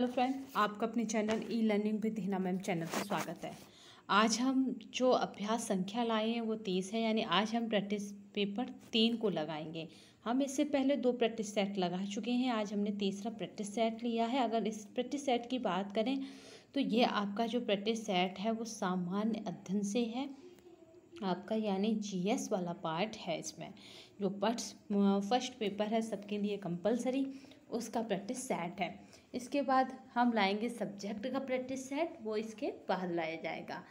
Hello friend आपका अपने channel E learning with Hina ma'am channel पर स्वागत है आज हम जो अभ्यास संख्या लाए हैं वो तीस है यानी आज हम प्रैक्टिस पेपर तीन को लगाएंगे हम इससे पहले दो प्रैक्टिस सेट लगा चुके हैं आज हमने तीसरा प्रैक्टिस सेट लिया है अगर इस प्रैक्टिस सेट की बात करें तो ये आपका जो प्रैक्टिस सेट है वो सामान्य अध्ययन से है आपका यानी जी वाला पार्ट है इसमें जो फर्स्ट फर्स्ट पेपर है सबके लिए कंपलसरी उसका प्रैक्टिस सेट है इसके बाद हम लाएंगे सब्जेक्ट का प्रैक्टिस सेट वो इसके बाद लाया जाएगा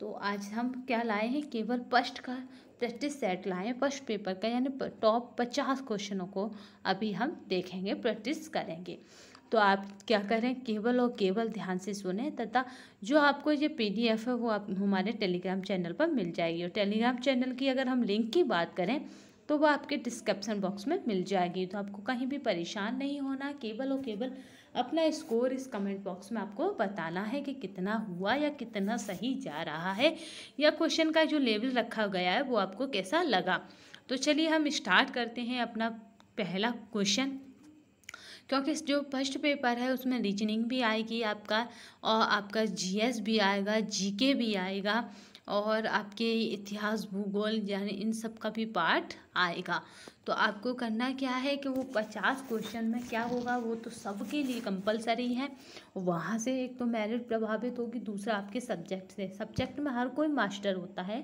तो आज हम क्या लाए हैं केवल फर्स्ट का प्रैक्टिस सेट लाए हैं फर्स्ट पेपर का यानी टॉप पचास क्वेश्चनों को अभी हम देखेंगे प्रैक्टिस करेंगे तो आप क्या करें केवल और केवल ध्यान से सुने तथा जो आपको ये पीडीएफ है वो आप हमारे टेलीग्राम चैनल पर मिल जाएगी और टेलीग्राम चैनल की अगर हम लिंक की बात करें तो वह आपके डिस्क्रिप्सन बॉक्स में मिल जाएगी तो आपको कहीं भी परेशान नहीं होना केवल और केवल अपना स्कोर इस कमेंट बॉक्स में आपको बताना है कि कितना हुआ या कितना सही जा रहा है या क्वेश्चन का जो लेवल रखा गया है वो आपको कैसा लगा तो चलिए हम स्टार्ट करते हैं अपना पहला क्वेश्चन क्योंकि जो फर्स्ट पेपर है उसमें रीजनिंग भी आएगी आपका और आपका जीएस भी आएगा जीके भी आएगा और आपके इतिहास भूगोल यानी इन सब का भी पार्ट आएगा तो आपको करना क्या है कि वो पचास क्वेश्चन में क्या होगा वो तो सबके लिए कंपलसरी है वहाँ से एक तो मेरिट प्रभावित होगी दूसरा आपके सब्जेक्ट से सब्जेक्ट में हर कोई मास्टर होता है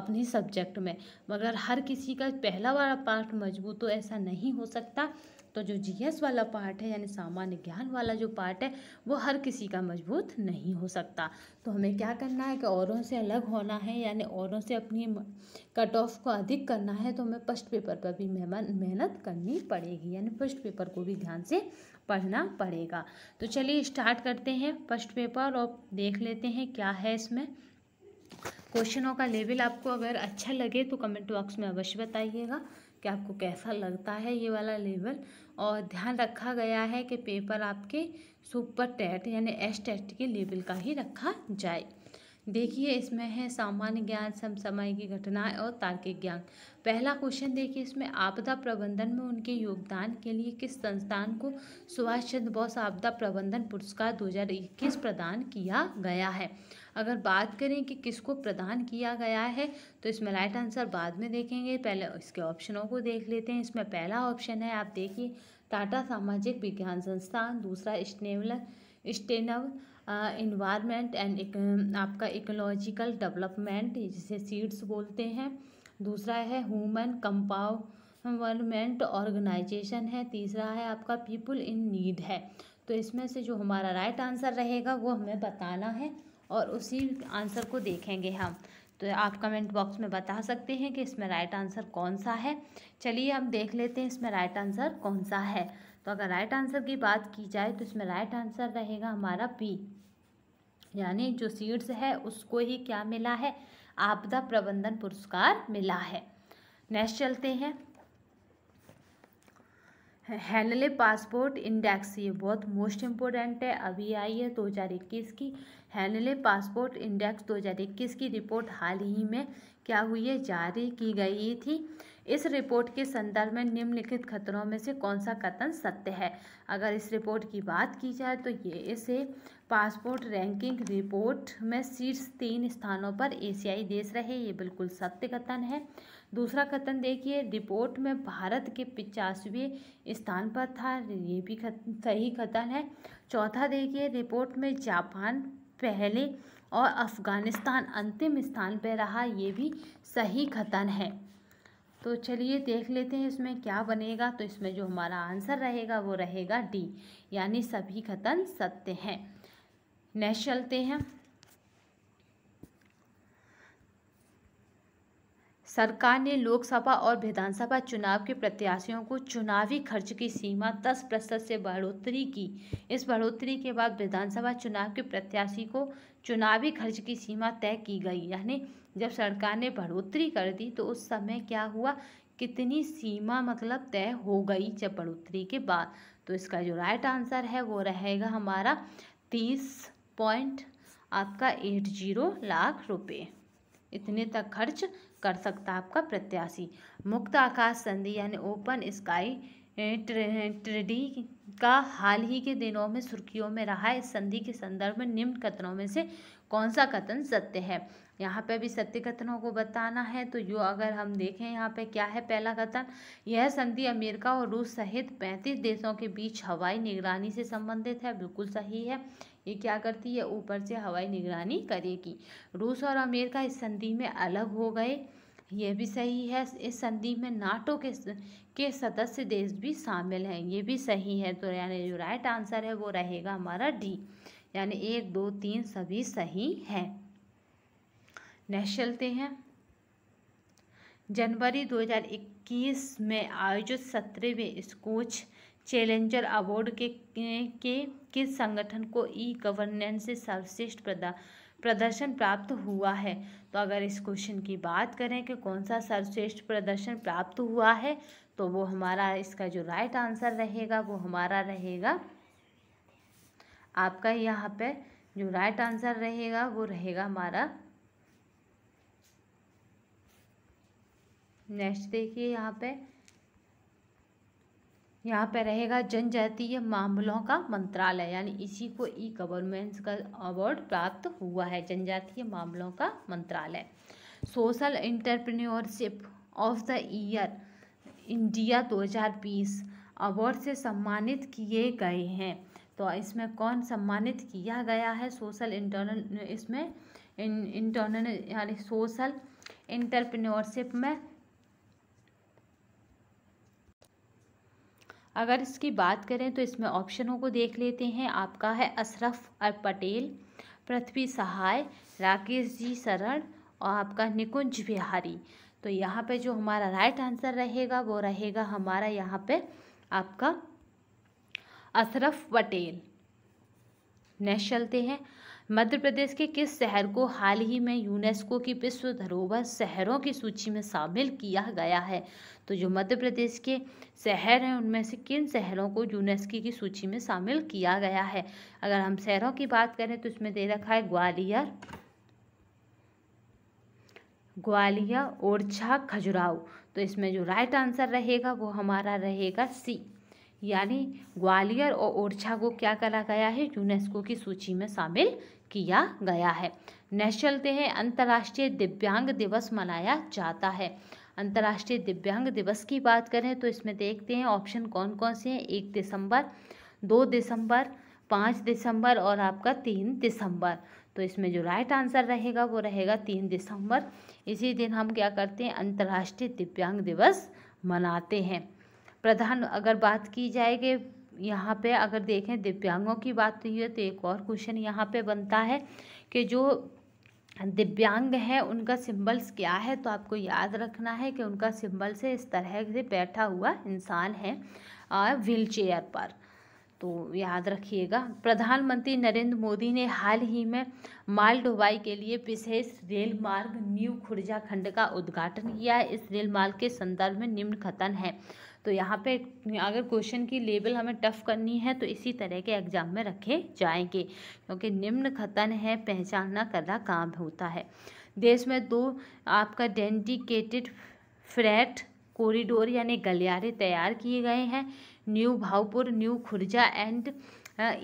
अपनी सब्जेक्ट में मगर हर किसी का पहला वाला पार्ट मजबूत तो ऐसा नहीं हो सकता तो जो जीएस वाला पार्ट है यानी सामान्य ज्ञान वाला जो पार्ट है वो हर किसी का मजबूत नहीं हो सकता तो हमें क्या करना है कि औरों से अलग होना है यानी औरों से अपनी कट ऑफ को अधिक करना है तो हमें फर्स्ट पेपर पर भी मेहनत करनी पड़ेगी यानी फर्स्ट पेपर को भी ध्यान से पढ़ना पड़ेगा तो चलिए स्टार्ट करते हैं फर्स्ट पेपर और देख लेते हैं क्या है इसमें क्वेश्चनों का लेवल आपको अगर अच्छा लगे तो कमेंट बॉक्स में अवश्य बताइएगा कि आपको कैसा लगता है ये वाला लेवल और ध्यान रखा गया है कि पेपर आपके सुपर टेट यानी एस टेट के लेवल का ही रखा जाए देखिए इसमें है सामान्य ज्ञान समसामयिक की घटनाएं और तार्किक ज्ञान पहला क्वेश्चन देखिए इसमें आपदा प्रबंधन में उनके योगदान के लिए किस संस्थान को सुभाष चंद्र बोस आपदा प्रबंधन पुरस्कार 2021 प्रदान किया गया है अगर बात करें कि किसको प्रदान किया गया है तो इसमें राइट आंसर बाद में देखेंगे पहले इसके ऑप्शनों को देख लेते हैं इसमें पहला ऑप्शन है आप देखिए टाटा सामाजिक विज्ञान संस्थान दूसरा स्टेनल स्टेनव इन्वायरमेंट एंड आपका इकोलॉजिकल डेवलपमेंट जिसे सीड्स बोलते हैं दूसरा है ह्यूमन कंपाउ वर्नमेंट ऑर्गेनाइजेशन है तीसरा है आपका पीपल इन नीड है तो इसमें से जो हमारा राइट आंसर रहेगा वो हमें बताना है और उसी आंसर को देखेंगे हम तो आप कमेंट बॉक्स में बता सकते हैं कि इसमें राइट आंसर कौन सा है चलिए हम देख लेते हैं इसमें राइट आंसर कौन सा है तो अगर राइट आंसर की बात की जाए तो इसमें राइट आंसर रहेगा हमारा बी यानी जो सीड्स है उसको ही क्या मिला है आपदा प्रबंधन पुरस्कार मिला है नेक्स्ट चलते हैं हैनले पासपोर्ट इंडेक्स ये बहुत मोस्ट इम्पोर्टेंट है अभी आई है दो हज़ार इक्कीस की हैनले पासपोर्ट इंडेक्स दो हज़ार इक्कीस की रिपोर्ट हाल ही में क्या हुई है जारी की गई थी इस रिपोर्ट के संदर्भ में निम्नलिखित खतरों में से कौन सा कथन सत्य है अगर इस रिपोर्ट की बात की जाए तो ये इसे पासपोर्ट रैंकिंग रिपोर्ट में शीर्ष तीन स्थानों पर एशियाई देश रहे ये बिल्कुल सत्य कथन है दूसरा कथन देखिए रिपोर्ट में भारत के पचासवें स्थान पर था ये भी खत, सही कथन है चौथा देखिए रिपोर्ट में जापान पहले और अफ़गानिस्तान अंतिम स्थान पर रहा ये भी सही कथन है तो चलिए देख लेते हैं इसमें क्या बनेगा तो इसमें जो हमारा आंसर रहेगा वो रहेगा डी यानी सभी कथन सत्य हैं नेक्स्ट चलते हैं सरकार ने लोकसभा और विधानसभा चुनाव के प्रत्याशियों को चुनावी खर्च की सीमा 10 प्रतिशत से बढ़ोतरी की इस बढ़ोतरी के बाद विधानसभा चुनाव के प्रत्याशी को चुनावी खर्च की सीमा तय की गई यानी जब सरकार ने बढ़ोतरी कर दी तो उस समय क्या हुआ कितनी सीमा मतलब तय हो गई जब बढ़ोतरी के बाद तो इसका जो राइट आंसर है वो रहेगा हमारा तीस पॉइंट आपका एट जीरो लाख रुपये इतने तक खर्च कर सकता है आपका प्रत्याशी मुक्त आकाश संधि यानी ओपन स्काई ट्रेडी का हाल ही के दिनों में सुर्खियों में रहा है इस संधि के संदर्भ में निम्न कथनों में से कौन सा कथन सत्य है यहाँ पे भी सत्य कथनों को बताना है तो यो अगर हम देखें यहाँ पे क्या है पहला कथन यह संधि अमेरिका और रूस सहित पैंतीस देशों के बीच हवाई निगरानी से संबंधित है बिल्कुल सही है ये क्या करती है ऊपर से हवाई निगरानी करेगी रूस और अमेरिका इस संधि में अलग हो गए ये भी सही है इस संधि में नाटो के के सदस्य देश भी शामिल हैं ये भी सही है तो यानी जो राइट आंसर है वो रहेगा हमारा डी यानी एक दो तीन सभी सही हैं नेक्स्ट चलते हैं जनवरी हजार इक्कीस में आयोजित सत्रहवें स्कोच चैलेंजर अवार्ड के, के किस संगठन को ई गवर्नेंस से सर्वश्रेष्ठ प्रदा प्रदर्शन प्राप्त हुआ है तो अगर इस क्वेश्चन की बात करें कि कौन सा सर्वश्रेष्ठ प्रदर्शन प्राप्त हुआ है तो वो हमारा इसका जो राइट आंसर रहेगा वो हमारा रहेगा आपका यहाँ पे जो राइट आंसर रहेगा वो रहेगा हमारा नेक्स्ट देखिए यहाँ पे यहाँ पे रहेगा जनजातीय मामलों का मंत्रालय यानी इसी को ई गवर्नमेंस का अवार्ड प्राप्त हुआ है जनजातीय मामलों का मंत्रालय social entrepreneurship of the year India 2020 award से सम्मानित किए गए हैं तो इसमें कौन सम्मानित किया गया है सोशल इंटरनल इसमें इंटरनल यानी सोशल इंटरप्रेन्योरशिप में अगर इसकी बात करें तो इसमें ऑप्शनों को देख लेते हैं आपका है अशरफ पटेल पृथ्वी सहाय राकेश जी शरण और आपका निकुंज बिहारी तो यहाँ पे जो हमारा राइट आंसर रहेगा वो रहेगा हमारा यहाँ पे आपका अशरफ पटेल नेक्स्ट चलते हैं मध्य प्रदेश के किस शहर को हाल ही में यूनेस्को की विश्व धरोहर शहरों की सूची में शामिल किया गया है तो जो मध्य प्रदेश के शहर हैं उनमें से किन शहरों को यूनेस्को की सूची में शामिल किया गया है अगर हम शहरों की बात करें तो इसमें दे रखा है ग्वालियर ग्वालियर ओरछा खजुराहो तो इसमें जो राइट आंसर रहेगा वो हमारा रहेगा सी यानी ग्वालियर और ओरछा को क्या करा गया है यूनेस्को की सूची में शामिल किया गया है नेक्स्ट चलते हैं अंतर्राष्ट्रीय दिव्यांग दिवस मनाया जाता है अंतर्राष्ट्रीय दिव्यांग दिवस की बात करें तो इसमें देखते हैं ऑप्शन कौन कौन से हैं एक दिसंबर दो दिसंबर पाँच दिसंबर और आपका तीन दिसंबर तो इसमें जो राइट आंसर रहेगा वो रहेगा तीन दिसंबर इसी दिन हम क्या करते हैं अंतर्राष्ट्रीय दिव्यांग दिवस मनाते हैं प्रधान अगर बात की जाएगी यहाँ पे अगर देखें दिव्यांगों की बात हुई तो है तो एक और क्वेश्चन यहाँ पे बनता है कि जो दिव्यांग है उनका सिंबल्स क्या है तो आपको याद रखना है कि उनका सिंबल है इस तरह से बैठा हुआ इंसान है व्हील चेयर पर तो याद रखिएगा प्रधानमंत्री नरेंद्र मोदी ने हाल ही में माल ढुलाई के लिए विशेष रेल मार्ग न्यू खुर्जा खंड का उद्घाटन किया है इस रेल मार्ग के संदर्भ में निम्न कथन है तो यहाँ पे अगर क्वेश्चन की लेबल हमें टफ करनी है तो इसी तरह के एग्जाम में रखे जाएंगे क्योंकि निम्न कथन है पहचानना करना काम होता है देश में दो आपका डेंडिकेटेड फ्रैट कॉरिडोर यानी गलियारे तैयार किए गए हैं new Bhaupur new Khurja and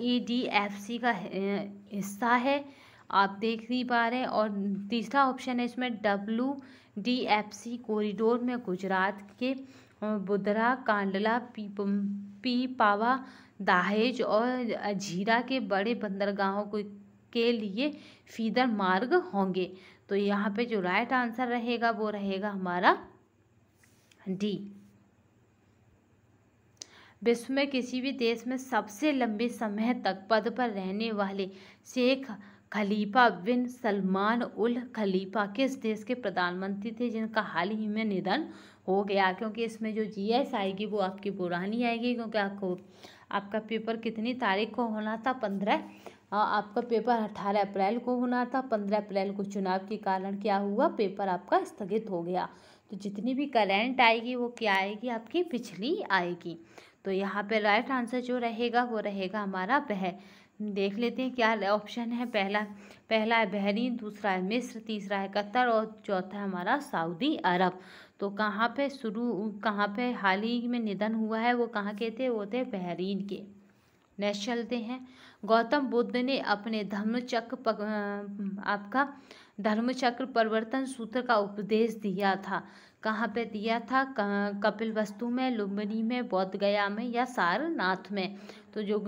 E D F C का हिस्सा है आप देख नहीं पा रहे हैं और तीसरा ऑप्शन है इसमें W D F C corridor में गुजरात के बुदरा कांडला पी पावा दाहेज और अजीरा के बड़े बंदरगाहों को के लिए फीदर मार्ग होंगे तो यहाँ पे जो राइट आंसर रहेगा वो रहेगा हमारा डी विश्व में किसी भी देश में सबसे लंबे समय तक पद पर रहने वाले शेख खलीफा बिन सलमान उल खलीफा किस देश के प्रधानमंत्री थे जिनका हाल ही में निधन हो गया क्योंकि इसमें जो एस आएगी वो आपकी पुरानी आएगी क्योंकि आपको आपका पेपर कितनी तारीख को होना था पंद्रह आपका पेपर अठारह अप्रैल को होना था पंद्रह अप्रैल को चुनाव के कारण क्या हुआ पेपर आपका स्थगित हो गया तो जितनी भी करेंट आएगी वो क्या आएगी आपकी पिछली आएगी तो यहाँ पे राइट आंसर जो रहेगा वो रहेगा हमारा बह देख लेते हैं क्या ऑप्शन है पहला पहला है बहरीन दूसरा है मिस्र तीसरा है कतर और चौथा है हमारा सऊदी अरब तो कहाँ पे शुरू कहाँ पे हाल ही में निधन हुआ है वो कहाँ के थे वो थे बहरीन के नेक्स्ट चलते हैं गौतम बुद्ध ने अपने धर्मचक्र आपका धर्मचक्र परिवर्तन सूत्र का उपदेश दिया था कहाँ पे दिया था कपिल वस्तु में लुम्बिनी में बौद्धगया में या सारनाथ में तो जो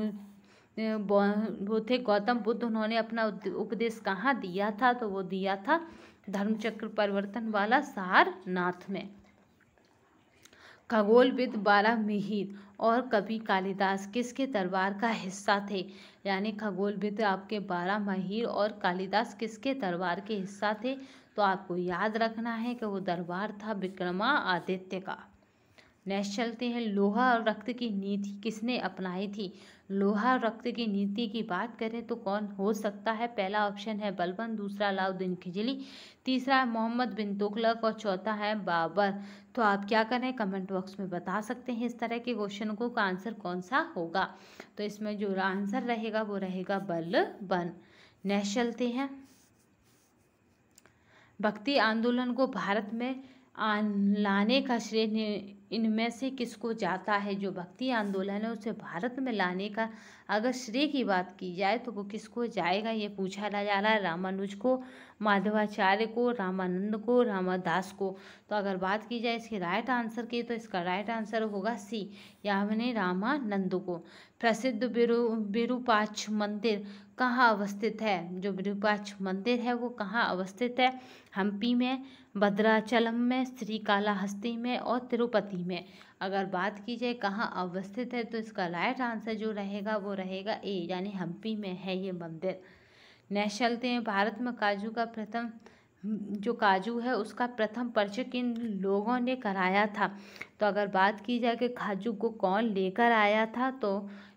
वो थे गौतम बुद्ध उन्होंने अपना उपदेश कहाँ दिया था तो वो दिया था धर्मचक्र परिवर्तन वाला सारनाथ में खगोलविद बारा मिहिर और कवि कालिदास किसके दरबार का हिस्सा थे यानी खगोलविद आपके बारा महिर और कालिदास किसके दरबार के हिस्सा थे तो आपको याद रखना है कि वो दरबार था विक्रमा आदित्य का नेक्स्ट चलते हैं लोहा और रक्त की नीति किसने अपनाई थी लोहा और रक्त की नीति की बात करें तो कौन हो सकता है पहला ऑप्शन है बलबन दूसरा लाउद्दीन खिजली तीसरा है मोहम्मद बिन तुगलक और चौथा है बाबर तो आप क्या करें कमेंट बॉक्स में बता सकते हैं इस तरह के क्वेश्चन को का आंसर कौन सा होगा तो इसमें जो आंसर रहेगा वो रहेगा बल बन नेक्स्ट चलते हैं भक्ति आंदोलन को भारत में लाने का श्रेय इनमें से किसको जाता है जो भक्ति आंदोलन है उसे भारत में लाने का अगर श्रेय की बात की जाए तो वो किसको जाएगा ये पूछा जा रहा है रामानुज को माधवाचार्य को रामानंद को रामादास को तो अगर बात की जाए इसके राइट आंसर की तो इसका राइट आंसर होगा सी या मैंने रामानंद को प्रसिद्ध बिरू बिरूपाक्ष मंदिर कहाँ अवस्थित है जो विरूपाक्ष मंदिर है वो कहाँ अवस्थित है हम्पी में भद्राचलम में श्रीकालाहस्ती में और तिरुपति में अगर बात की जाए कहाँ अवस्थित है तो इसका राइट आंसर जो रहेगा वो रहेगा ए यानी हम्पी में है ये मंदिर चलते हैं भारत में काजू का प्रथम जो काजू है उसका प्रथम परिचय किन लोगों ने कराया था तो अगर बात की जाए कि काजू को कौन लेकर आया था तो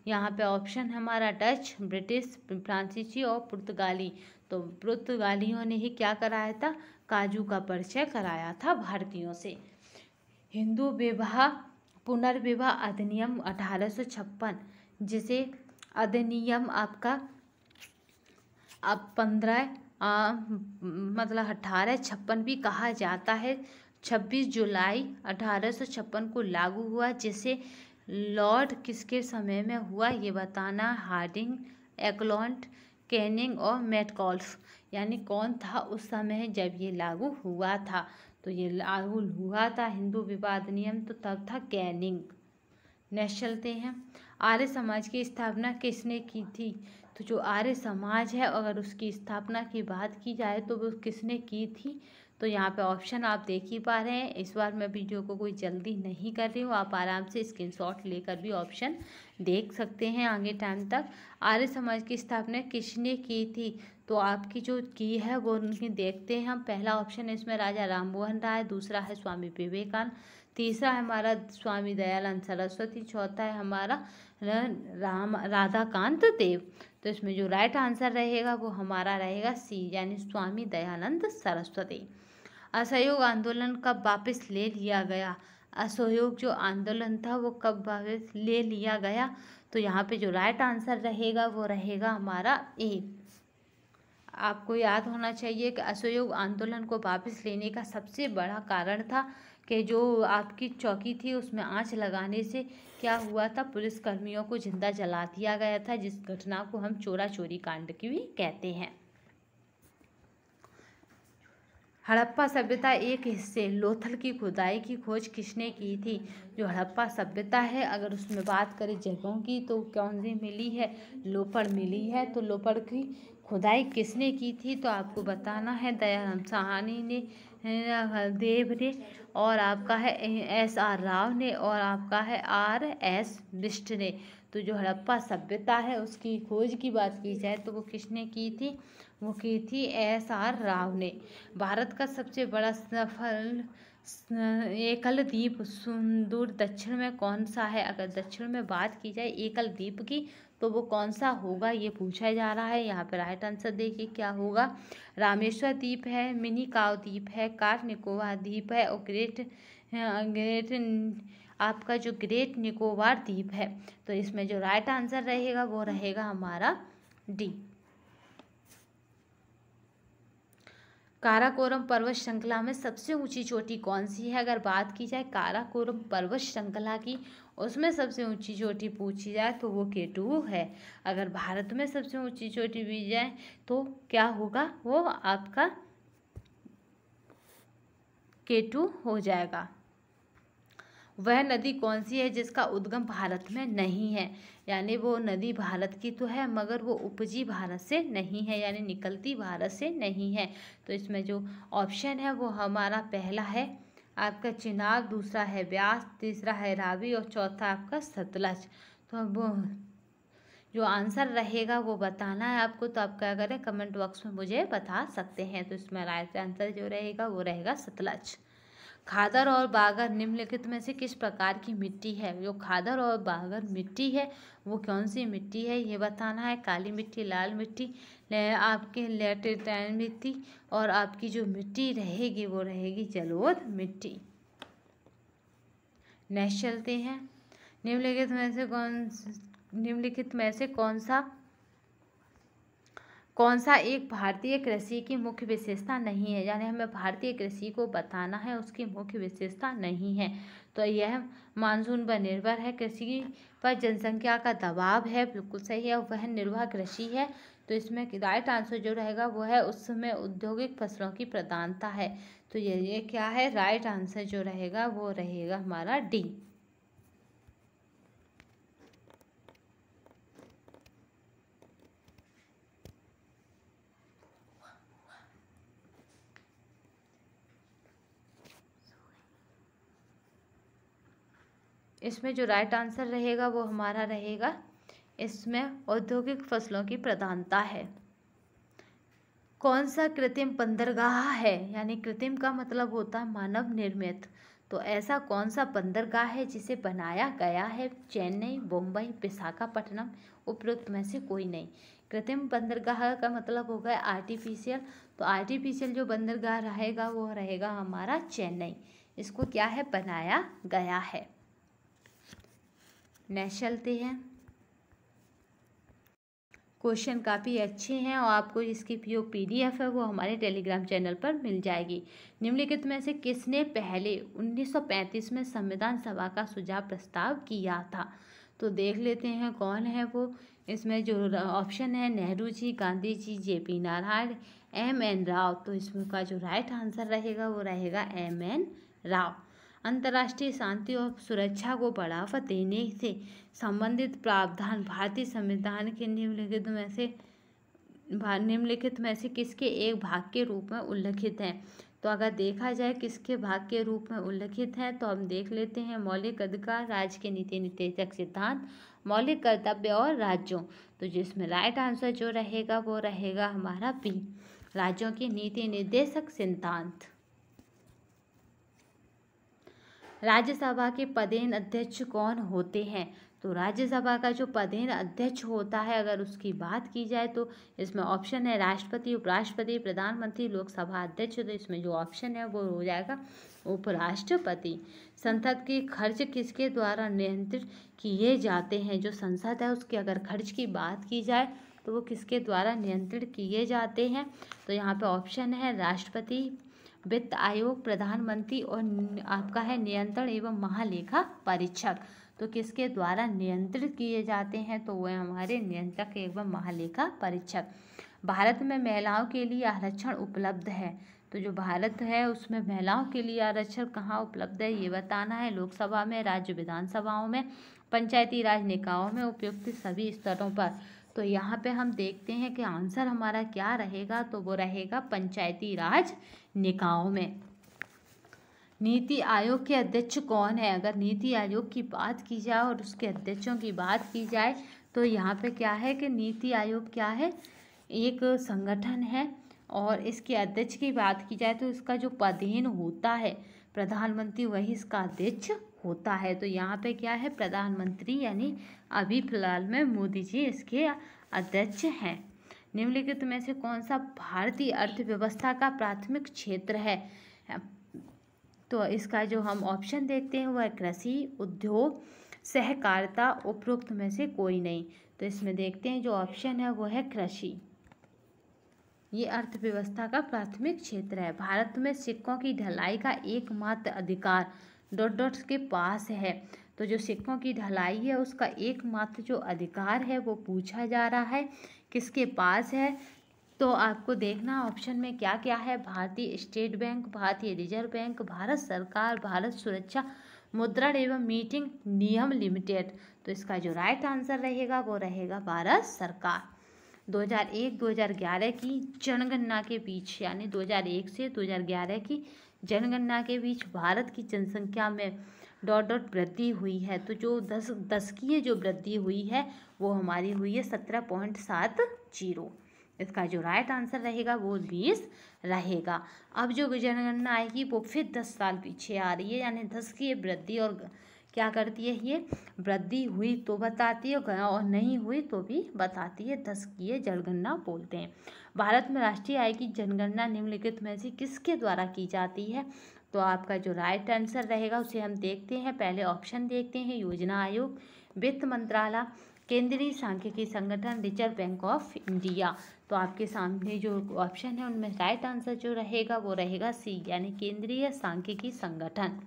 यहाँ पे ऑप्शन हमारा डच ब्रिटिश फ्रांसीसी और पुर्तगाली तो पुर्तगालियों ने ही क्या कराया था काजू का परिचय कराया था भारतीयों से हिंदू विवाह पुनर्विवाह अधिनियम अठारह जिसे अधिनियम आपका अब पंद्रह मतलब अठारह छप्पन भी कहा जाता है छब्बीस जुलाई अठारह सौ छप्पन को लागू हुआ जिसे लॉर्ड किसके समय में हुआ ये बताना हार्डिंग एक्लॉन्ट कैनिंग और मेटकॉल्फ यानी कौन था उस समय जब ये लागू हुआ था तो ये लागू हुआ था हिंदू विवाद नियम तो तब था कैनिंग नेक्स्ट चलते हैं आर्य समाज की स्थापना किसने की थी तो जो आर्य समाज है अगर उसकी स्थापना की बात की जाए तो वो किसने की थी तो यहाँ पे ऑप्शन आप देख ही पा रहे हैं इस बार मैं वीडियो को कोई जल्दी नहीं कर रही हूँ आप आराम से स्क्रीनशॉट लेकर भी ऑप्शन देख सकते हैं आगे टाइम तक आर्य समाज की स्थापना किसने की थी तो आपकी जो की है वो उनकी देखते हैं हम पहला ऑप्शन है इसमें राजा मोहन राय दूसरा है स्वामी विवेकानंद तीसरा है हमारा स्वामी दयानंद सरस्वती चौथा है हमारा राम राधा कांत देव तो इसमें जो राइट आंसर रहेगा वो हमारा रहेगा सी यानी स्वामी दयानंद सरस्वती असहयोग आंदोलन कब वापस ले लिया गया असहयोग जो आंदोलन था वो कब वापस ले लिया गया तो यहाँ पे जो राइट आंसर रहेगा वो रहेगा हमारा ए आपको याद होना चाहिए कि असहयोग आंदोलन को वापस लेने का सबसे बड़ा कारण था कि जो आपकी चौकी थी उसमें आँच लगाने से क्या हुआ था पुलिसकर्मियों को जिंदा जला दिया गया था जिस घटना को हम चोरा चोरी कांड की भी कहते हैं हड़प्पा सभ्यता एक हिस्से लोथल की खुदाई की खोज किसने की थी जो हड़प्पा सभ्यता है अगर उसमें बात करें जगहों की तो कौन सी मिली है लोपड़ मिली है तो लोपड़ की खुदाई किसने की थी तो आपको बताना है दया हम सहानी ने हरदेव ने और आपका है एस आर राव ने और आपका है आर एस बिष्ट ने तो जो हड़प्पा सभ्यता है उसकी खोज की बात की जाए तो वो किसने की थी वो की थी एस आर राव ने भारत का सबसे बड़ा सफल एकल द्वीप सुंदूर दक्षिण में कौन सा है अगर दक्षिण में बात की जाए एकल द्वीप की तो वो कौन सा होगा ये पूछा जा रहा है यहाँ पर राइट आंसर देखिए क्या होगा रामेश्वर द्वीप है मिनी काव द्वीप है कार निकोबार द्वीप है और ग्रेट हाँ, ग्रेट आपका जो ग्रेट निकोबार द्वीप है तो इसमें जो राइट आंसर रहेगा वो रहेगा हमारा डी काराकोरम पर्वत श्रृंखला में सबसे ऊंची चोटी कौन सी है अगर बात की जाए काराकोरम पर्वत श्रृंखला की उसमें सबसे ऊंची चोटी पूछी जाए तो वो टू है अगर भारत में सबसे ऊंची चोटी पूछी जाए तो क्या होगा वो आपका टू हो जाएगा वह नदी कौन सी है जिसका उद्गम भारत में नहीं है यानी वो नदी भारत की तो है मगर वो उपजी भारत से नहीं है यानी निकलती भारत से नहीं है तो इसमें जो ऑप्शन है वो हमारा पहला है आपका चिनाब दूसरा है ब्यास तीसरा है रावी और चौथा आपका सतलज तो अब जो आंसर रहेगा वो बताना है आपको तो आप क्या करें कमेंट बॉक्स में मुझे बता सकते हैं तो इसमें राइट आंसर जो रहेगा वो रहेगा सतलज खादर और बागर निम्नलिखित में से किस प्रकार की मिट्टी है जो खादर और बागर मिट्टी है वो कौन सी मिट्टी है ये बताना है काली मिट्टी लाल मिट्टी आपके लेटेटाइन मिट्टी और आपकी जो मिट्टी रहेगी वो रहेगी जलोद मिट्टी नेक्स्ट चलते हैं निम्नलिखित में से कौन निम्नलिखित में से कौन सा कौन सा एक भारतीय कृषि की मुख्य विशेषता नहीं है यानी हमें भारतीय कृषि को बताना है उसकी मुख्य विशेषता नहीं है तो यह मानसून पर निर्भर है कृषि पर जनसंख्या का दबाव है बिल्कुल सही है वह निर्वाह कृषि है तो इसमें राइट आंसर जो रहेगा वो है उसमें औद्योगिक फसलों की प्रधानता है तो ये, ये क्या है राइट आंसर जो रहेगा वो रहेगा हमारा डी इसमें जो राइट आंसर रहेगा वो हमारा रहेगा इसमें औद्योगिक फसलों की प्रधानता है कौन सा कृत्रिम बंदरगाह है यानी कृत्रिम का मतलब होता है मानव निर्मित तो ऐसा कौन सा बंदरगाह है जिसे बनाया गया है चेन्नई बम्बई विशाखापट्टनम उपरोक्त में से कोई नहीं कृत्रिम बंदरगाह का मतलब हो गया आर्टिफिशियल तो आर्टिफिशियल जो बंदरगाह रहेगा वो रहेगा हमारा चेन्नई इसको क्या है बनाया गया है नेक्स्ट चलते हैं क्वेश्चन काफ़ी अच्छे हैं और आपको इसकी जो पीडीएफ है वो हमारे टेलीग्राम चैनल पर मिल जाएगी निम्नलिखित में से किसने पहले 1935 में संविधान सभा का सुझाव प्रस्ताव किया था तो देख लेते हैं कौन है वो इसमें जो ऑप्शन है Nehru ji Gandhi ji J P Narayan M N Rao तो इसमें का जो राइट आंसर रहेगा वो रहेगा एम एन राव अंतर्राष्ट्रीय शांति और सुरक्षा को बढ़ावा देने से संबंधित प्रावधान भारतीय संविधान के निम्नलिखित में से निम्नलिखित में से किसके एक भाग के रूप में उल्लिखित हैं तो अगर देखा जाए किसके भाग के रूप में उल्लिखित हैं तो हम देख लेते हैं मौलिक अधिकार राज्य के नीति निर्देशक सिद्धांत मौलिक कर्तव्य और राज्यों तो जिसमें राइट आंसर जो रहेगा वो रहेगा हमारा पी राज्यों के नीति निर्देशक सिद्धांत राज्यसभा के पदेन अध्यक्ष कौन होते हैं तो राज्यसभा का जो पदेन अध्यक्ष होता है अगर उसकी बात की जाए तो इसमें ऑप्शन है राष्ट्रपति उपराष्ट्रपति प्रधानमंत्री लोकसभा अध्यक्ष तो इसमें जो ऑप्शन है वो हो जाएगा उपराष्ट्रपति संसद के खर्च किसके द्वारा नियंत्रित किए जाते हैं जो संसद है उसके अगर खर्च की बात की जाए तो वो किसके द्वारा नियंत्रित किए जाते हैं तो यहाँ पर ऑप्शन है राष्ट्रपति वित्त आयोग प्रधानमंत्री और आपका है नियंत्रण एवं महालेखा परीक्षक तो किसके द्वारा नियंत्रित किए जाते हैं तो वह हमारे नियंत्रक एवं महालेखा परीक्षक भारत में महिलाओं के लिए आरक्षण उपलब्ध है तो जो भारत है उसमें महिलाओं के लिए आरक्षण कहाँ उपलब्ध है ये बताना है लोकसभा में राज्य विधानसभाओं में पंचायती राज निकायों में उपयुक्त सभी स्तरों पर तो यहाँ पे हम देखते हैं कि आंसर हमारा क्या रहेगा तो वो रहेगा पंचायती राज निकायों में नीति आयोग के अध्यक्ष कौन है अगर नीति आयोग की बात की जाए और उसके अध्यक्षों की बात की जाए तो यहाँ पे क्या है कि नीति आयोग क्या है एक संगठन है और इसके अध्यक्ष की बात की जाए तो इसका जो पदहीन होता है प्रधानमंत्री वही इसका अध्यक्ष होता है तो यहाँ पे क्या है प्रधानमंत्री यानी अभी फिलहाल में मोदी जी इसके अध्यक्ष हैं निम्नलिखित में से कौन सा भारतीय अर्थव्यवस्था का प्राथमिक क्षेत्र है तो इसका जो हम ऑप्शन देखते हैं वह कृषि उद्योग सहकारिता उपरोक्त में से कोई नहीं तो इसमें देखते हैं जो ऑप्शन है वो है कृषि ये अर्थव्यवस्था का प्राथमिक क्षेत्र है भारत में सिक्कों की ढलाई का एकमात्र अधिकार डॉट डॉट के पास है तो जो सिक्कों की ढलाई है उसका एकमात्र जो अधिकार है वो पूछा जा रहा है किसके पास है तो आपको देखना ऑप्शन में क्या क्या है भारतीय स्टेट बैंक भारतीय रिजर्व बैंक भारत सरकार भारत सुरक्षा मुद्रण एवं मीटिंग नियम लिमिटेड तो इसका जो राइट आंसर रहेगा वो रहेगा भारत सरकार 2001-2011 की जनगणना के बीच यानी 2001 से 2011 की जनगणना के बीच भारत की जनसंख्या में डॉट डॉट वृद्धि हुई है तो जो दस दस की जो वृद्धि हुई है वो हमारी हुई है सत्रह पॉइंट सात जीरो इसका जो राइट आंसर रहेगा वो बीस रहेगा अब जो जनगणना आएगी वो फिर दस साल पीछे आ रही है यानी दस की वृद्धि और क्या करती है ये वृद्धि हुई तो बताती है और नहीं हुई तो भी बताती है दस की जनगणना बोलते हैं भारत में राष्ट्रीय आय की जनगणना निम्नलिखित में से किसके द्वारा की जाती है तो आपका जो राइट आंसर रहेगा उसे हम देखते हैं पहले ऑप्शन देखते हैं योजना आयोग वित्त मंत्रालय केंद्रीय सांख्यिकी संगठन रिजर्व बैंक ऑफ इंडिया तो आपके सामने जो ऑप्शन है उनमें राइट आंसर जो रहेगा वो रहेगा सी यानी केंद्रीय सांख्यिकी संगठन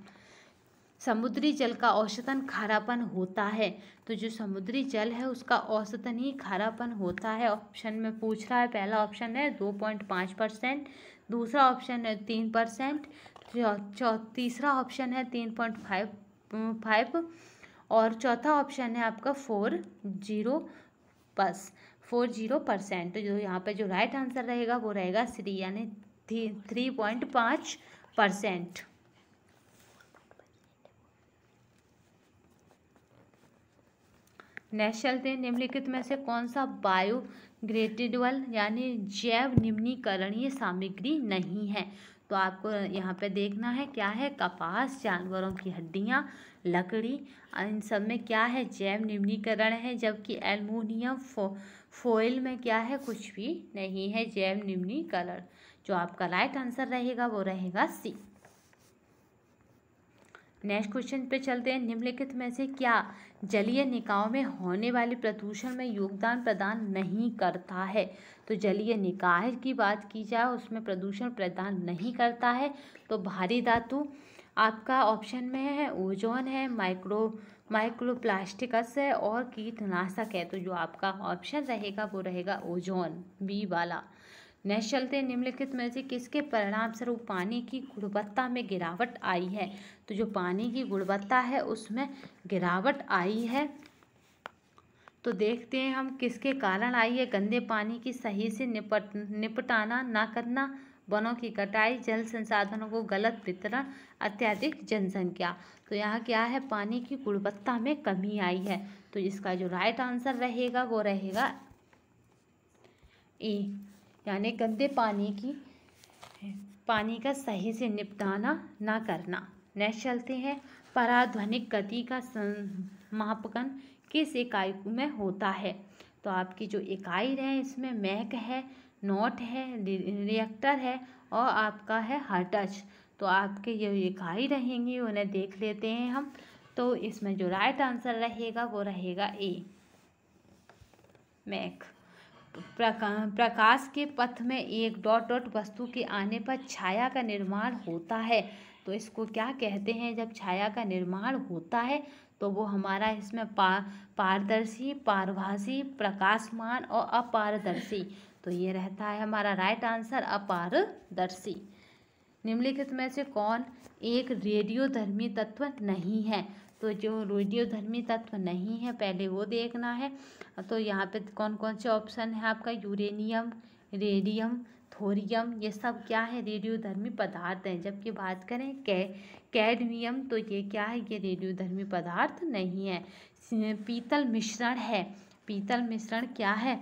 समुद्री जल का औसतन खारापन होता है तो जो समुद्री जल है उसका औसतन ही खारापन होता है ऑप्शन में पूछ रहा है पहला ऑप्शन है दो पॉइंट पाँच परसेंट दूसरा ऑप्शन है तीन परसेंट तीसरा ऑप्शन है तीन पॉइंट फाइव फाइव और चौथा ऑप्शन है आपका four zero plus four zero percent जो यहाँ पे जो राइट आंसर रहेगा वो रहेगा थ्री यानी थ्री पॉइंट पाँच परसेंट नेशनल ने निम्नलिखित में से कौन सा बायोग्रेडेबल यानी जैव निम्नीकरणीय सामग्री नहीं है तो आपको यहाँ पे देखना है क्या है कपास जानवरों की हड्डियाँ लकड़ी इन सब में क्या है जैव निम्नीकरण है जबकि एलमोनियम फो फोइल में क्या है कुछ भी नहीं है जैव निम्नीकरण जो आपका राइट आंसर रहेगा वो रहेगा सी नेक्स्ट क्वेश्चन पे चलते हैं निम्नलिखित में से क्या जलीय निकायों में होने वाले प्रदूषण में योगदान प्रदान नहीं करता है तो जलीय निकाय की बात की जाए उसमें प्रदूषण प्रदान नहीं करता है तो भारी धातु आपका ऑप्शन में है ओजोन है माइक्रो माइक्रोप्लास्टिकस है और कीटनाशक है तो जो आपका ऑप्शन रहेगा वो रहेगा ओजोन बी वाला नेक्स्ट चलते निम्नलिखित में से किसके परिणाम स्वरूप पानी की गुणवत्ता में गिरावट आई है तो जो पानी की गुणवत्ता है उसमें गिरावट आई है तो देखते हैं हम किसके कारण आई है गंदे पानी की सही से निपट निपटाना ना करना वनों की कटाई जल संसाधनों को गलत वितरण अत्यधिक जनसंख्या तो यहाँ क्या है पानी की गुणवत्ता में कमी आई है तो इसका जो राइट आंसर रहेगा वो रहेगा ई यानी गंदे पानी की पानी का सही से निपटाना ना करना नेक्स्ट चलते हैं पराध्वनिक गति का मापकन किस इकाई में होता है तो आपकी जो इकाई है इसमें मैक है नोट है रिएक्टर है और आपका है हटच तो आपके ये इकाई रहेंगी उन्हें देख लेते हैं हम तो इसमें जो राइट आंसर रहेगा वो रहेगा ए मैक प्रका, प्रकाश के पथ में एक डॉट डॉट वस्तु के आने पर छाया का निर्माण होता है तो इसको क्या कहते हैं जब छाया का निर्माण होता है तो वो हमारा इसमें पा पारदर्शी पारभाषी प्रकाशमान और अपारदर्शी तो ये रहता है हमारा राइट आंसर अपारदर्शी निम्नलिखित में से कौन एक रेडियोधर्मी तत्व नहीं है तो जो रेडियोधर्मी तत्व नहीं है पहले वो देखना है तो यहाँ पे कौन कौन से ऑप्शन है आपका यूरेनियम रेडियम थोरियम ये सब क्या है रेडियोधर्मी पदार्थ हैं जबकि बात करें कै कैडमियम तो ये क्या है ये रेडियोधर्मी पदार्थ नहीं है पीतल मिश्रण है पीतल मिश्रण क्या है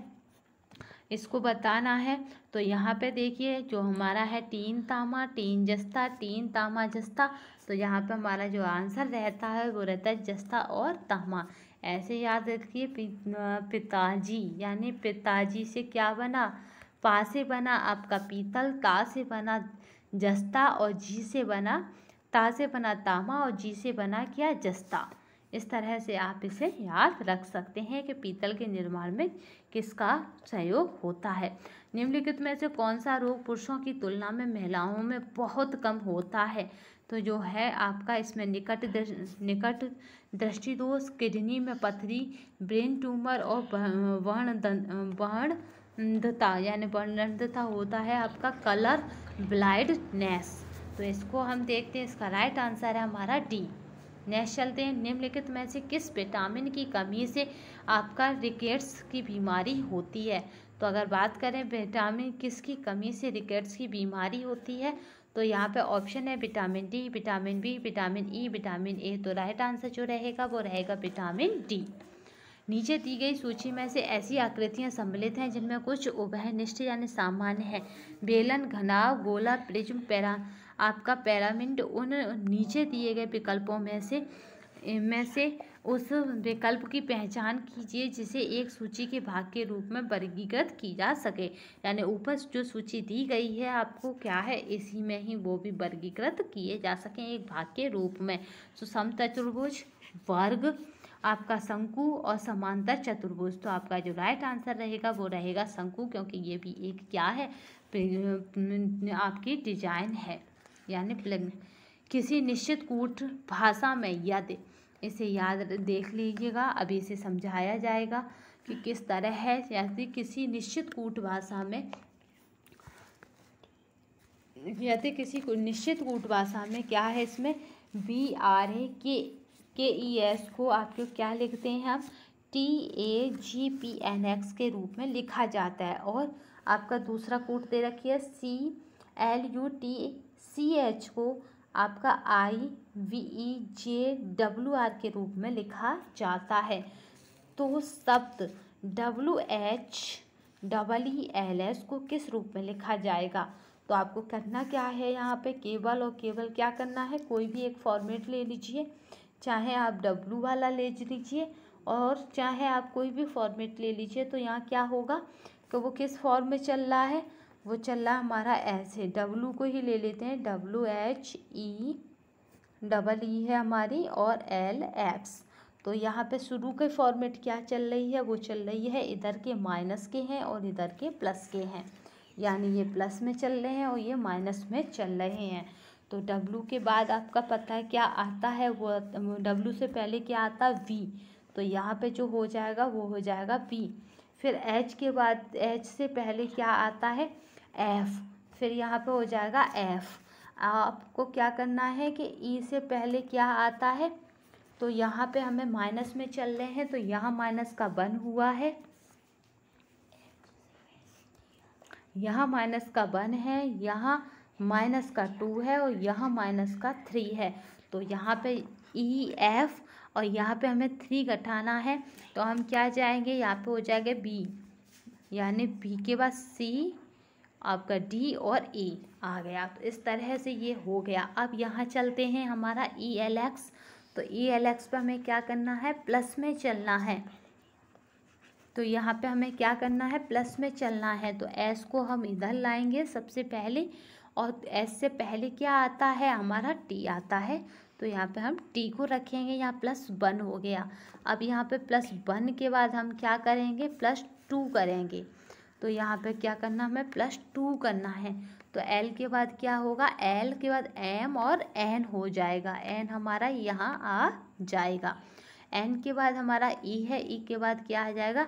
इसको बताना है तो यहाँ पे देखिए जो हमारा है तीन तामा तीन जस्ता तीन तामा जस्ता तो यहाँ पे हमारा जो आंसर रहता है वो रहता है जस्ता और तामा ऐसे याद रखिए पिताजी यानी पिताजी से क्या बना फा से बना आपका पीतल ता से बना जस्ता और जी से बना ता से बना तामा और जी से बना क्या जस्ता इस तरह से आप इसे याद रख सकते हैं कि पीतल के निर्माण में किसका सहयोग होता है निम्नलिखित में से कौन सा रोग पुरुषों की तुलना में महिलाओं में बहुत कम होता है तो जो है आपका इसमें निकट निकट दृष्टिदोष किडनी में पथरी ब्रेन ट्यूमर और वर्ण वर्ण अंधता यानी वर्णंधता होता है आपका कलर ब्लाइडनेस तो इसको हम देखते हैं इसका राइट आंसर है हमारा डी नेक्स्ट चलते हैं निम्नलिखित में से किस विटामिन की कमी से आपका रिकेट्स की बीमारी होती है तो अगर बात करें विटामिन किसकी कमी से रिकेट्स की बीमारी होती है तो यहाँ पे ऑप्शन है vitamin D vitamin B vitamin E vitamin A तो राइट आंसर जो रहेगा वो रहेगा विटामिन डी नीचे दी गई सूची में से ऐसी आकृतियाँ सम्मिलित हैं जिनमें कुछ उभयनिष्ठ यानी सामान्य है बेलन घनाव गोला प्रिज्म पैरा आपका पैरामिंट उन नीचे दिए गए विकल्पों में से में से उस विकल्प की पहचान कीजिए जिसे एक सूची के भाग के रूप में वर्गीकृत की जा सके यानी ऊपर जो सूची दी गई है आपको क्या है इसी में ही वो भी वर्गीकृत किए जा सकें एक भाग के रूप में सो समतचुर्भुज वर्ग आपका शंकु और समांतर चतुर्भुज तो आपका जो राइट आंसर रहेगा वो रहेगा शंकु क्योंकि ये भी एक क्या है आपकी डिजाइन है यानी प्लग किसी निश्चित कूट भाषा में याद इसे याद देख लीजिएगा अभी इसे समझाया जाएगा कि किस तरह है यानी किसी निश्चित कूट भाषा में यदि किसी निश्चित कूट भाषा में क्या है इसमें बी आर ए के के ई e एस को आपको क्या लिखते हैं हम T A G P N X के रूप में लिखा जाता है और आपका दूसरा कोट दे है C L U T C H को आपका I V E J W R के रूप में लिखा जाता है तो शब्द W H double E L S को किस रूप में लिखा जाएगा तो आपको करना क्या है यहाँ पे केवल और केवल क्या करना है कोई भी एक फॉर्मेट ले लीजिए चाहे आप डब्लू वाला ले लीजिए और चाहे आप कोई भी फॉर्मेट ले लीजिए तो यहाँ क्या होगा कि वो किस फॉर्म में चल रहा है वो चल रहा हमारा ऐसे डब्लू को ही ले लेते हैं W H E double E है हमारी और एल एप्स तो यहाँ पे शुरू के फॉर्मेट क्या चल रही है वो चल रही है इधर के माइनस के हैं और इधर के प्लस के हैं यानी ये प्लस में चल रहे हैं और ये माइनस में चल रहे हैं तो डब्लू के बाद आपका पता है क्या आता है वो डब्लू से पहले क्या आता है वी तो यहाँ पे जो हो जाएगा वो हो जाएगा P फिर एच के बाद एच से पहले क्या आता है एफ़ फिर यहाँ पे हो जाएगा एफ़ आपको क्या करना है कि ई e से पहले क्या आता है तो यहाँ पे हमें माइनस में चल रहे हैं तो यहाँ माइनस का वन हुआ है यहाँ माइनस का वन है यहाँ माइनस का टू है और यहाँ माइनस का थ्री है तो यहाँ पे ई e, एफ और यहाँ पे हमें थ्री घटाना है तो हम क्या जाएंगे यहाँ पे हो जाएगा बी यानी बी के बाद सी आपका डी और ई e आ गया तो इस तरह से ये हो गया अब यहाँ चलते हैं हमारा ई एल एक्स तो ई एल एक्स पर हमें क्या करना है प्लस में चलना है तो यहाँ पे हमें क्या करना है प्लस में चलना है तो एस को हम इधर लाएंगे सबसे पहले और एस से पहले क्या आता है हमारा टी आता है तो यहाँ पे हम टी को रखेंगे यहाँ प्लस वन हो गया अब यहाँ पे प्लस वन के बाद हम क्या करेंगे प्लस टू करेंगे तो यहाँ पे क्या करना हमें प्लस टू करना है तो एल के बाद क्या होगा एल के बाद एम और एन हो जाएगा एन हमारा यहाँ आ जाएगा एन के बाद हमारा ई e है ई e के बाद क्या आ जाएगा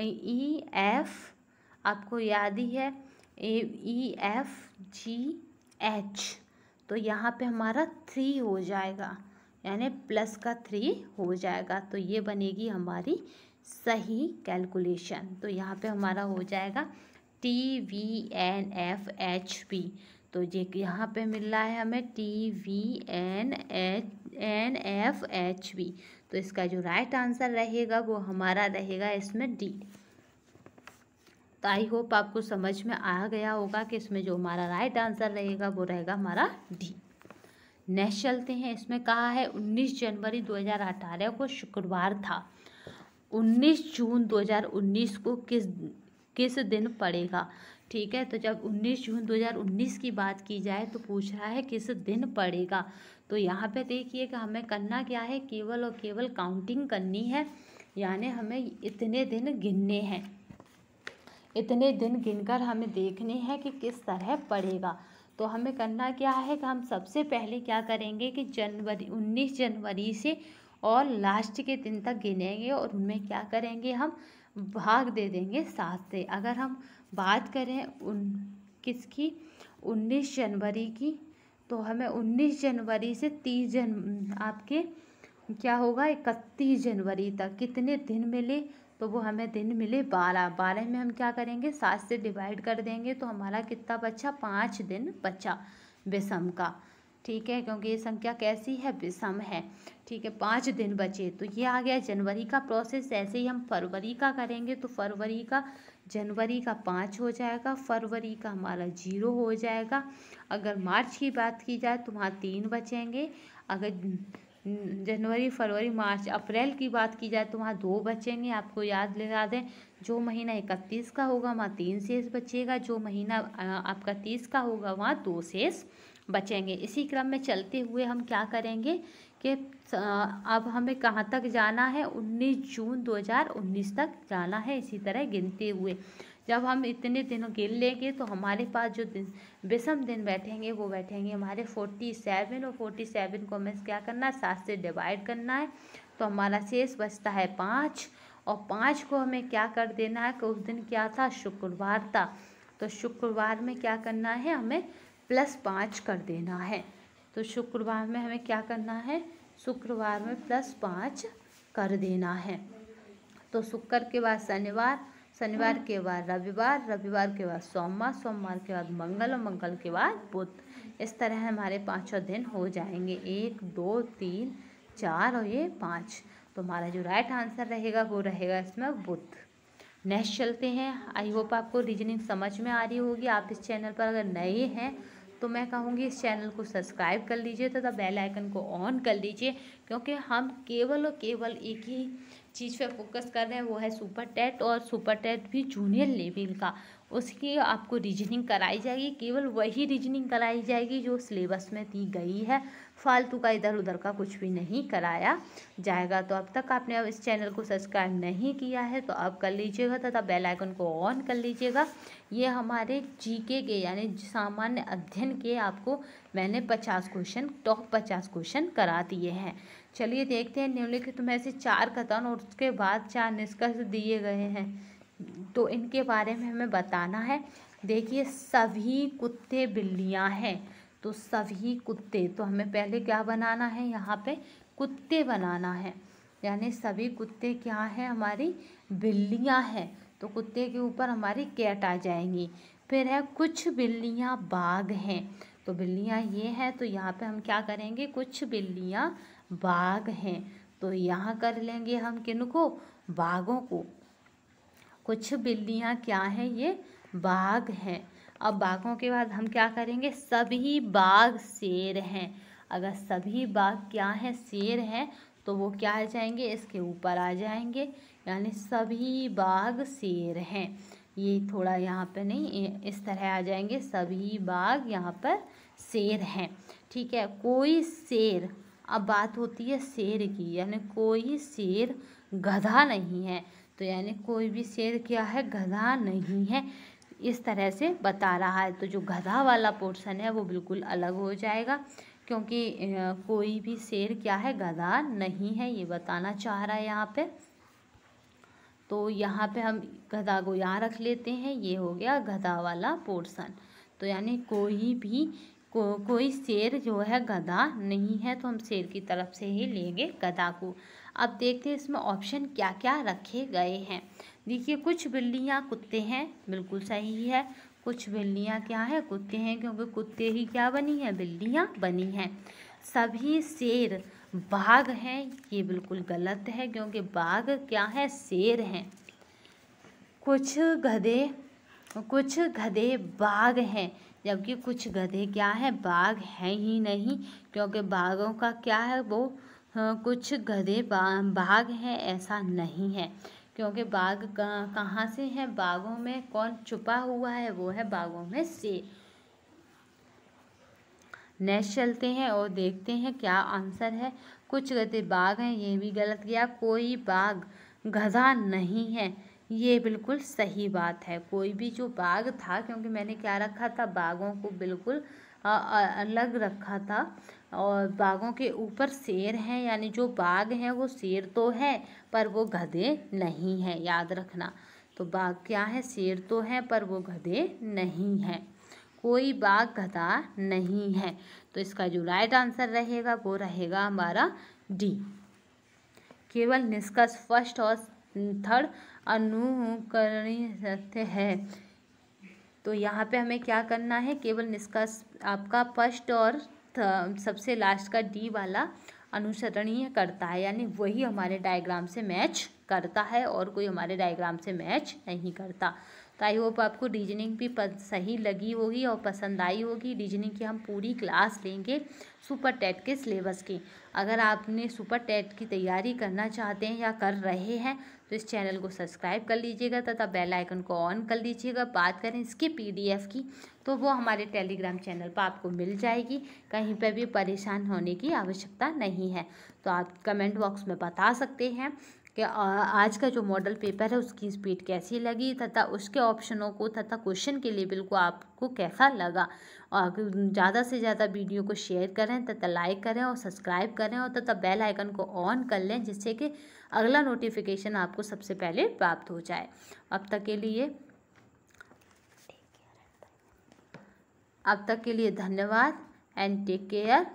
ई e, एफ e, आपको याद ही है ए ई एफ जी एच तो यहाँ पे हमारा थ्री हो जाएगा यानी प्लस का थ्री हो जाएगा तो ये बनेगी हमारी सही कैलकुलेशन तो यहाँ पे हमारा हो जाएगा T V N F H P तो ये यहाँ पे मिल रहा है हमें T V N H N F H B तो इसका जो राइट आंसर रहेगा वो हमारा रहेगा इसमें डी तो आई होप आपको समझ में आ गया होगा कि इसमें जो हमारा राइट आंसर रहेगा वो रहेगा हमारा डी नेक्स्ट चलते हैं इसमें कहा है 19 जनवरी 2018 को शुक्रवार था 19 जून 2019 को किस किस दिन पड़ेगा ठीक है तो जब 19 जून 2019 की बात की जाए तो पूछ रहा है किस दिन पड़ेगा तो यहाँ पे देखिए कि हमें करना क्या है केवल और केवल काउंटिंग करनी है यानी हमें इतने दिन गिनने हैं इतने दिन गिनकर हमें देखने हैं कि किस तरह पड़ेगा तो हमें करना क्या है कि हम सबसे पहले क्या करेंगे कि जनवरी उन्नीस जनवरी से और लास्ट के दिन तक गिनेंगे और उनमें क्या करेंगे हम भाग दे देंगे सात से अगर हम बात करें उन किसकी उन्नीस जनवरी की तो हमें उन्नीस जनवरी से तीस जन आपके क्या होगा इकतीस जनवरी तक कितने दिन मिले तो वो हमें दिन मिले बारह बारह में हम क्या करेंगे सात से डिवाइड कर देंगे तो हमारा कितना बचा पाँच दिन बचा विषम का ठीक है क्योंकि ये संख्या कैसी है विषम है ठीक है पाँच दिन बचे तो ये आ गया जनवरी का प्रोसेस ऐसे ही हम फरवरी का करेंगे तो फरवरी का जनवरी का पाँच हो जाएगा फरवरी का हमारा जीरो हो जाएगा अगर मार्च की बात की जाए तो वहाँ तीन बचेंगे अगर जनवरी फरवरी मार्च अप्रैल की बात की जाए तो वहाँ दो बचेंगे आपको याद दिला दें जो महीना इकतीस का होगा वहाँ तीन शेष बचेगा जो महीना आपका तीस का होगा वहाँ दो शेष बचेंगे इसी क्रम में चलते हुए हम क्या करेंगे कि अब हमें कहाँ तक जाना है उन्नीस जून 2019 तक जाना है इसी तरह गिनते हुए जब हम इतने दिनों गिन लेंगे तो हमारे पास जो दिन विषम दिन बैठेंगे वो बैठेंगे हमारे फोर्टी सेवन और फोर्टी सेवन को हमें क्या करना है सात से डिवाइड करना है तो हमारा शेष बचता है पाँच और पाँच को हमें क्या कर देना है कि उस दिन क्या था शुक्रवार था तो शुक्रवार में क्या करना है हमें प्लस पाँच कर देना है तो शुक्रवार में हमें क्या करना है शुक्रवार में प्लस पाँच कर देना है तो शुक्र के बाद शनिवार शनिवार के बाद रविवार रविवार के बाद सोमवार सोमवार के बाद मंगल और मंगल के बाद बुध इस तरह हमारे पाँचों दिन हो जाएंगे एक दो तीन चार और ये पाँच तो हमारा जो राइट आंसर रहेगा वो रहेगा इसमें बुध नेक्स्ट चलते हैं आई होप आपको रीजनिंग समझ में आ रही होगी आप इस चैनल पर अगर नए हैं तो मैं कहूँगी इस चैनल को सब्सक्राइब कर लीजिए तथा बेल आइकन को ऑन कर लीजिए क्योंकि हम केवल और केवल एक ही चीज़ पे फोकस कर रहे हैं वो है सुपर टेट और सुपर टेट भी जूनियर लेवल का उसकी आपको रीजनिंग कराई जाएगी केवल वही रीजनिंग कराई जाएगी जो सिलेबस में दी गई है फालतू का इधर उधर का कुछ भी नहीं कराया जाएगा तो अब तक आपने अब इस चैनल को सब्सक्राइब नहीं किया है तो आप कर लीजिएगा तथा बेल आइकन को ऑन कर लीजिएगा ये हमारे जीके के यानी सामान्य अध्ययन के आपको मैंने पचास क्वेश्चन टॉप पचास क्वेश्चन करा दिए हैं चलिए देखते हैं निम्नलिखित में से चार कथन और उसके बाद चार निष्कर्ष दिए गए हैं तो इनके बारे में हमें बताना है देखिए सभी कुत्ते बिल्लियाँ हैं तो सभी कुत्ते तो हमें पहले क्या बनाना है यहाँ पे कुत्ते बनाना है यानी सभी कुत्ते क्या हैं हमारी बिल्लियाँ हैं तो कुत्ते के ऊपर हमारी कैट आ जाएंगी फिर है कुछ बिल्लियाँ बाघ हैं तो बिल्लियाँ ये हैं तो यहाँ पे हम क्या करेंगे कुछ बिल्लियाँ बाघ हैं तो यहाँ कर लेंगे हम किन को बाघों को कुछ बिल्लियाँ क्या हैं ये बाघ हैं अब बाघों के बाद हम क्या करेंगे सभी बाघ शेर हैं अगर सभी बाघ क्या है शेर हैं तो वो क्या आ जाएंगे इसके ऊपर आ जाएंगे यानी सभी बाघ शेर हैं ये थोड़ा यहाँ पे नहीं इस तरह आ जाएंगे सभी बाघ यहाँ पर शेर हैं ठीक है कोई शेर अब बात होती है शेर की यानी कोई शेर गधा नहीं है तो यानी कोई भी शेर क्या है गधा नहीं है इस तरह से बता रहा है तो जो गधा वाला पोर्शन है वो बिल्कुल अलग हो जाएगा क्योंकि कोई भी शेर क्या है गधा नहीं है ये बताना चाह रहा है यहाँ पे तो यहाँ पे हम गधा को यहाँ रख लेते हैं ये हो गया गधा वाला पोर्शन तो यानी कोई भी को, कोई शेर जो है गधा नहीं है तो हम शेर की तरफ से ही लेंगे गधा को अब देखते हैं इसमें ऑप्शन क्या क्या रखे गए हैं देखिए कुछ बिल्लियाँ कुत्ते हैं बिल्कुल सही है कुछ बिल्लियाँ क्या है कुत्ते हैं क्योंकि कुत्ते ही क्या बनी है बिल्लियाँ बनी हैं सभी शेर बाघ हैं ये बिल्कुल गलत है क्योंकि बाघ क्या है शेर हैं कुछ गधे कुछ गधे बाघ हैं जबकि कुछ गधे क्या है बाघ हैं ही नहीं क्योंकि बाघों का क्या है वो हाँ, कुछ गधे बाघ हैं ऐसा नहीं है क्योंकि हम्म। बाघ कहाँ से है बाघों में कौन छुपा हुआ है वो है बाघों में से नेक्स्ट चलते हैं और देखते हैं क्या आंसर है कुछ गति बाघ हैं ये भी गलत गया कोई बाघ गधा नहीं है ये बिल्कुल सही बात है कोई भी जो बाघ था क्योंकि मैंने क्या रखा था बाघों को बिल्कुल अलग रखा था और बाघों के ऊपर शेर हैं यानी जो बाघ हैं वो शेर तो है पर वो गधे नहीं हैं याद रखना तो बाघ क्या है शेर तो है पर वो गधे नहीं हैं कोई बाघ गधा नहीं है तो इसका जो राइट आंसर रहेगा वो रहेगा हमारा डी केवल निष्कर्ष फर्स्ट और थर्ड अनुकरणीय है तो यहाँ पे हमें क्या करना है केवल निष्कर्ष आपका फर्स्ट और सबसे लास्ट का डी वाला अनुसरणीय करता है यानी वही हमारे डायग्राम से मैच करता है और कोई हमारे डायग्राम से मैच नहीं करता तो आई होप आपको रीजनिंग भी सही लगी होगी और पसंद आई होगी रीजनिंग की हम पूरी क्लास लेंगे सुपर टेट के सिलेबस की अगर आपने सुपर टेट की तैयारी करना चाहते हैं या कर रहे हैं तो इस चैनल को सब्सक्राइब कर लीजिएगा तथा बेल आइकन को ऑन कर लीजिएगा बात करें इसके पीडीएफ की तो वो हमारे टेलीग्राम चैनल पर आपको मिल जाएगी कहीं पर भी परेशान होने की आवश्यकता नहीं है तो आप कमेंट बॉक्स में बता सकते हैं कि आज का जो मॉडल पेपर है उसकी स्पीड कैसी लगी तथा उसके ऑप्शनों को तथा क्वेश्चन के लेवल को आपको कैसा लगा और ज़्यादा से ज़्यादा वीडियो को शेयर करें तथा लाइक करें और सब्सक्राइब करें और तथा बेल आइकन को ऑन कर लें जिससे कि अगला नोटिफिकेशन आपको सबसे पहले प्राप्त हो जाए अब तक के लिए अब तक के लिए धन्यवाद and take care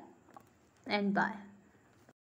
and bye